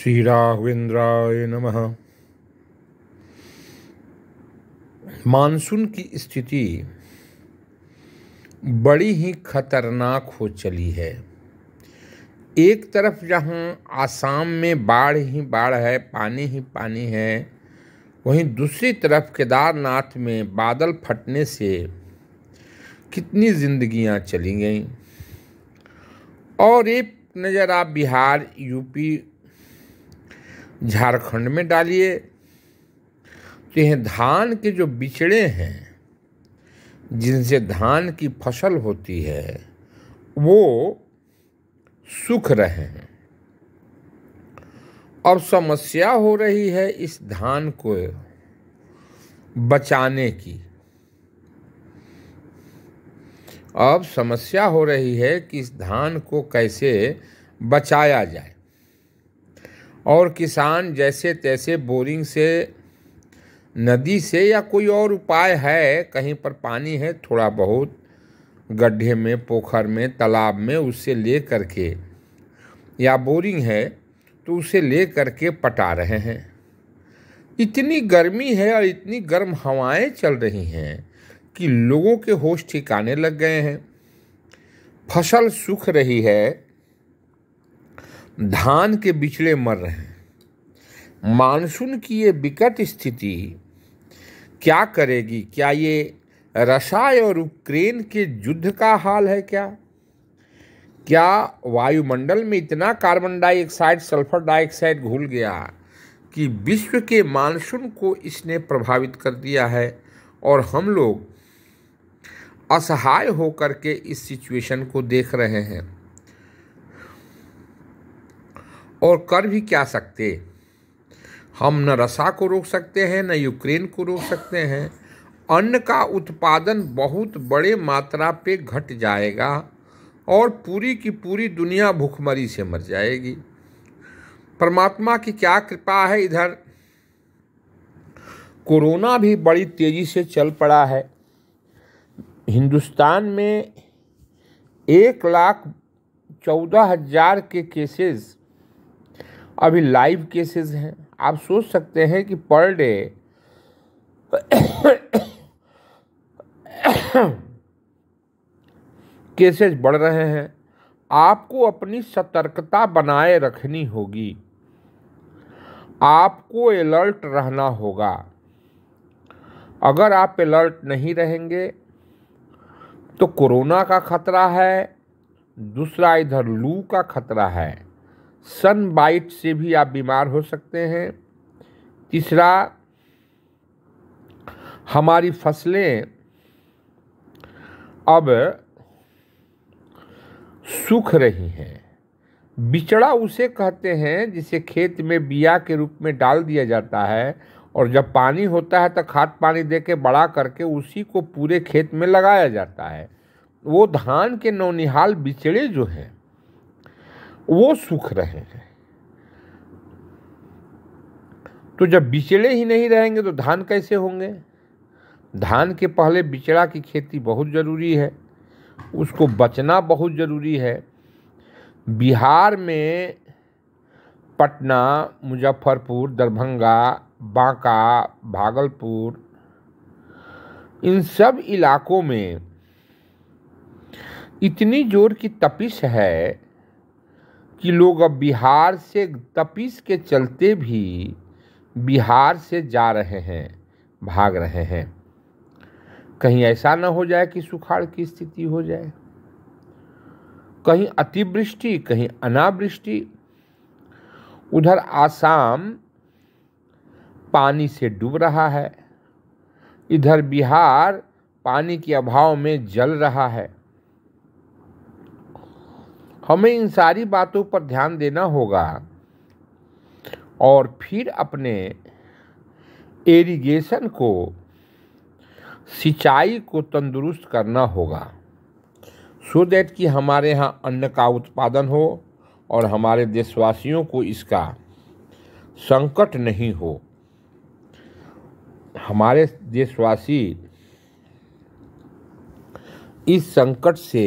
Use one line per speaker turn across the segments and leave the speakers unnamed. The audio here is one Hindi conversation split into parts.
श्रीराघवेंद्राय नम मानसून की स्थिति बड़ी ही खतरनाक हो चली है एक तरफ जहाँ आसाम में बाढ़ ही बाढ़ है पानी ही पानी है वहीं दूसरी तरफ केदारनाथ में बादल फटने से कितनी जिंदगियां चली गईं और एक नज़र आप बिहार यूपी झारखंड में डालिए तो यह धान के जो बिचड़े हैं जिनसे धान की फसल होती है वो सूख रहे हैं अब समस्या हो रही है इस धान को बचाने की अब समस्या हो रही है कि इस धान को कैसे बचाया जाए और किसान जैसे तैसे बोरिंग से नदी से या कोई और उपाय है कहीं पर पानी है थोड़ा बहुत गड्ढे में पोखर में तालाब में उससे ले करके या बोरिंग है तो उसे ले कर के पटा रहे हैं इतनी गर्मी है और इतनी गर्म हवाएं चल रही हैं कि लोगों के होश ठिकाने लग गए हैं फसल सूख रही है धान के बिछड़े मर रहे हैं मानसून की ये विकट स्थिति क्या करेगी क्या ये रसाय और यूक्रेन के युद्ध का हाल है क्या क्या वायुमंडल में इतना कार्बन डाइऑक्साइड सल्फर डाइऑक्साइड घुल गया कि विश्व के मानसून को इसने प्रभावित कर दिया है और हम लोग असहाय होकर के इस सिचुएशन को देख रहे हैं और कर भी क्या सकते हम न रसा को रोक सकते हैं न यूक्रेन को रोक सकते हैं अन्न का उत्पादन बहुत बड़े मात्रा पे घट जाएगा और पूरी की पूरी दुनिया भूखमरी से मर जाएगी परमात्मा की क्या कृपा है इधर कोरोना भी बड़ी तेज़ी से चल पड़ा है हिंदुस्तान में एक लाख चौदह हज़ार के केसेस अभी लाइव केसेस हैं आप सोच सकते हैं कि पर डे केसेस बढ़ रहे हैं आपको अपनी सतर्कता बनाए रखनी होगी आपको अलर्ट रहना होगा अगर आप अलर्ट नहीं रहेंगे तो कोरोना का खतरा है दूसरा इधर लू का खतरा है सन बाइट से भी आप बीमार हो सकते हैं तीसरा हमारी फसलें अब सूख रही हैं बिचड़ा उसे कहते हैं जिसे खेत में बिया के रूप में डाल दिया जाता है और जब पानी होता है तो खाद पानी दे के बड़ा करके उसी को पूरे खेत में लगाया जाता है वो धान के नौनिहाल बिचड़े जो हैं वो सुख रहे हैं तो जब बिचड़े ही नहीं रहेंगे तो धान कैसे होंगे धान के पहले बिचड़ा की खेती बहुत ज़रूरी है उसको बचना बहुत ज़रूरी है बिहार में पटना मुजफ्फरपुर दरभंगा बांका भागलपुर इन सब इलाकों में इतनी जोर की तपिश है कि लोग अब बिहार से तपिस के चलते भी बिहार से जा रहे हैं भाग रहे हैं कहीं ऐसा ना हो जाए कि सुखाड़ की स्थिति हो जाए कहीं अतिवृष्टि कहीं अनावृष्टि उधर आसाम पानी से डूब रहा है इधर बिहार पानी के अभाव में जल रहा है हमें इन सारी बातों पर ध्यान देना होगा और फिर अपने एरिगेशन को सिंचाई को तंदुरुस्त करना होगा सो देट कि हमारे यहाँ अन्न का उत्पादन हो और हमारे देशवासियों को इसका संकट नहीं हो हमारे देशवासी इस संकट से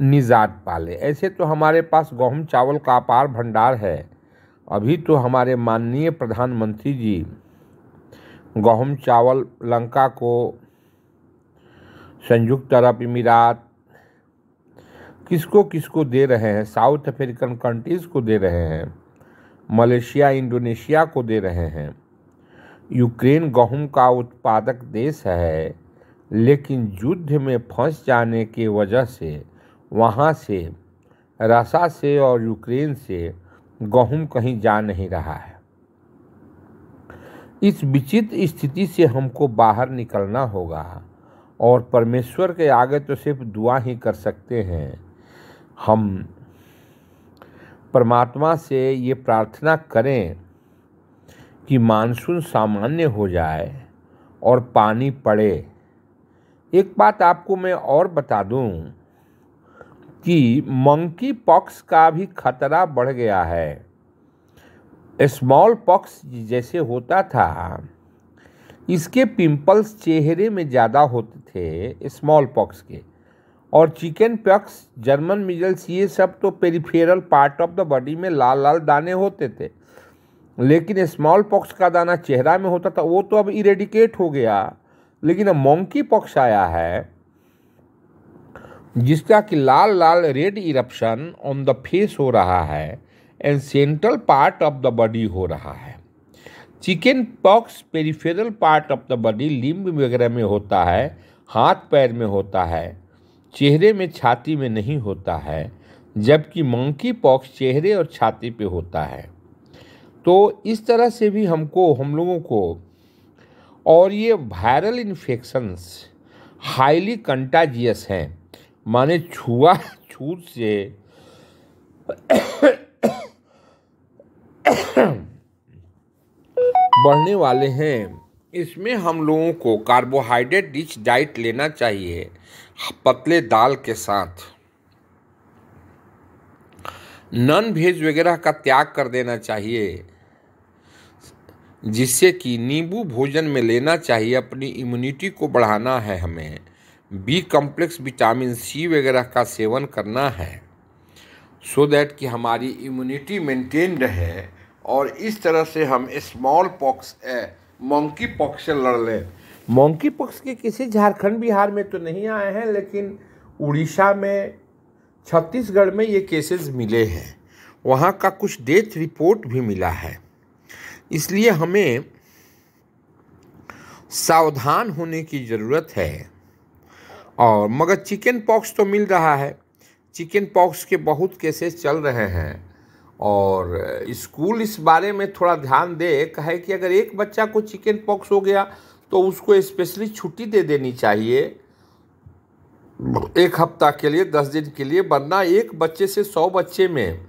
निजात पाले ऐसे तो हमारे पास गहम चावल का अपार भंडार है अभी तो हमारे माननीय प्रधानमंत्री जी गहम चावल लंका को संयुक्त अरब इमीरात किसको किसको दे रहे हैं साउथ अफ्रीकन कंट्रीज़ को दे रहे हैं मलेशिया इंडोनेशिया को दे रहे हैं यूक्रेन गहूम का उत्पादक देश है लेकिन युद्ध में फंस जाने के वजह से वहाँ से रसा से और यूक्रेन से गहूम कहीं जा नहीं रहा है इस विचित्र स्थिति से हमको बाहर निकलना होगा और परमेश्वर के आगे तो सिर्फ दुआ ही कर सकते हैं हम परमात्मा से ये प्रार्थना करें कि मानसून सामान्य हो जाए और पानी पड़े एक बात आपको मैं और बता दूं कि मंकी पॉक्स का भी खतरा बढ़ गया है स्मॉल पॉक्स जैसे होता था इसके पिंपल्स चेहरे में ज़्यादा होते थे स्मॉल पॉक्स के और चिकन पॉक्स जर्मन मिजल्स ये सब तो peripheral part of the body में लाल लाल दाने होते थे लेकिन स्मॉल पॉक्स का दाना चेहरा में होता था वो तो अब इरेडिकेट हो गया लेकिन अब मोंकी पॉक्स आया है जिसका कि लाल लाल red eruption on the face हो रहा है and central part of the body हो रहा है chicken pox peripheral part of the body limb वगैरह में होता है हाथ पैर में होता है चेहरे में छाती में नहीं होता है जबकि मंकी पॉक्स चेहरे और छाती पे होता है तो इस तरह से भी हमको हम लोगों को और ये वायरल इन्फेक्शंस हाईली कंटाजियस हैं माने छुआ छूत से बढ़ने वाले हैं इसमें हम लोगों को कार्बोहाइड्रेट रिच डाइट लेना चाहिए पतले दाल के साथ नॉन भेज वगैरह का त्याग कर देना चाहिए जिससे कि नींबू भोजन में लेना चाहिए अपनी इम्यूनिटी को बढ़ाना है हमें बी कॉम्प्लेक्स विटामिन सी वगैरह का सेवन करना है सो so दैट कि हमारी इम्यूनिटी मेंटेन रहे और इस तरह से हम स्मॉल पॉक्स मोंकी पॉक्स से लड़ लें मोंकी पॉक्स के किसी झारखंड बिहार में तो नहीं आए हैं लेकिन उड़ीसा में छत्तीसगढ़ में ये केसेस मिले हैं वहाँ का कुछ डेथ रिपोर्ट भी मिला है इसलिए हमें सावधान होने की ज़रूरत है और मगर चिकन पॉक्स तो मिल रहा है चिकन पॉक्स के बहुत केसेस चल रहे हैं और स्कूल इस बारे में थोड़ा ध्यान दे कहे कि अगर एक बच्चा को चिकन पॉक्स हो गया तो उसको स्पेशली छुट्टी दे देनी चाहिए एक हफ्ता के लिए दस दिन के लिए वरना एक बच्चे से सौ बच्चे में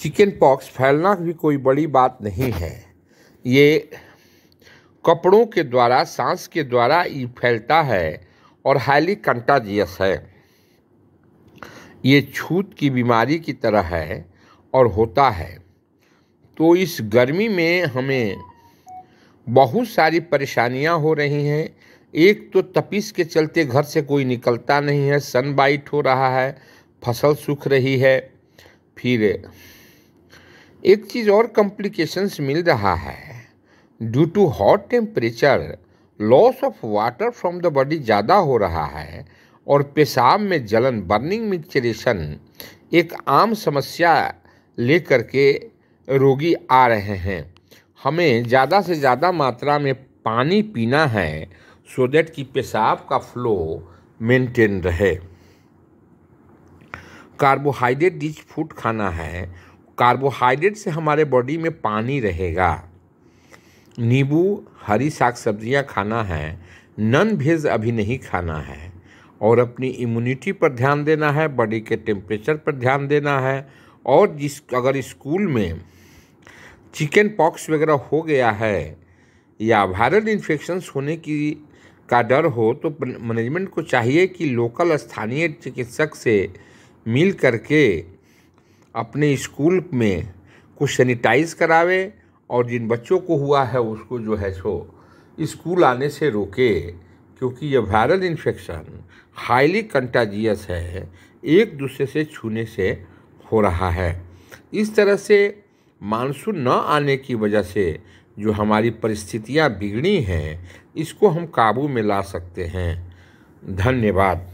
चिकन पॉक्स फैलना भी कोई बड़ी बात नहीं है ये कपड़ों के द्वारा सांस के द्वारा ये फैलता है और हाईली कंटाजियस है ये छूत की बीमारी की तरह है और होता है तो इस गर्मी में हमें बहुत सारी परेशानियां हो रही हैं एक तो तपिश के चलते घर से कोई निकलता नहीं है सन बाइट हो रहा है फसल सूख रही है फिर एक चीज़ और कॉम्प्लिकेशंस मिल रहा है due to hot temperature loss of water from the body ज़्यादा हो रहा है और पेशाब में जलन बर्निंग मिक्चरेशन एक आम समस्या लेकर के रोगी आ रहे हैं हमें ज़्यादा से ज़्यादा मात्रा में पानी पीना है सो देट कि पेशाब का फ्लो मेंटेन रहे कार्बोहाइड्रेट रिच फूड खाना है कार्बोहाइड्रेट से हमारे बॉडी में पानी रहेगा नींबू हरी साग सब्जियां खाना है नन भेज अभी नहीं खाना है और अपनी इम्यूनिटी पर ध्यान देना है बॉडी के टेम्परेचर पर ध्यान देना है और जिस अगर स्कूल में चिकन पॉक्स वगैरह हो गया है या वायरल इन्फेक्शंस होने की का डर हो तो मैनेजमेंट को चाहिए कि लोकल स्थानीय चिकित्सक से मिल करके अपने स्कूल में कुछ सैनिटाइज करावे और जिन बच्चों को हुआ है उसको जो है सो स्कूल आने से रोके क्योंकि यह वायरल इन्फेक्शन हाईली कंटाजियस है एक दूसरे से छूने से हो रहा है इस तरह से मानसून न आने की वजह से जो हमारी परिस्थितियाँ बिगड़ी हैं इसको हम काबू में ला सकते हैं धन्यवाद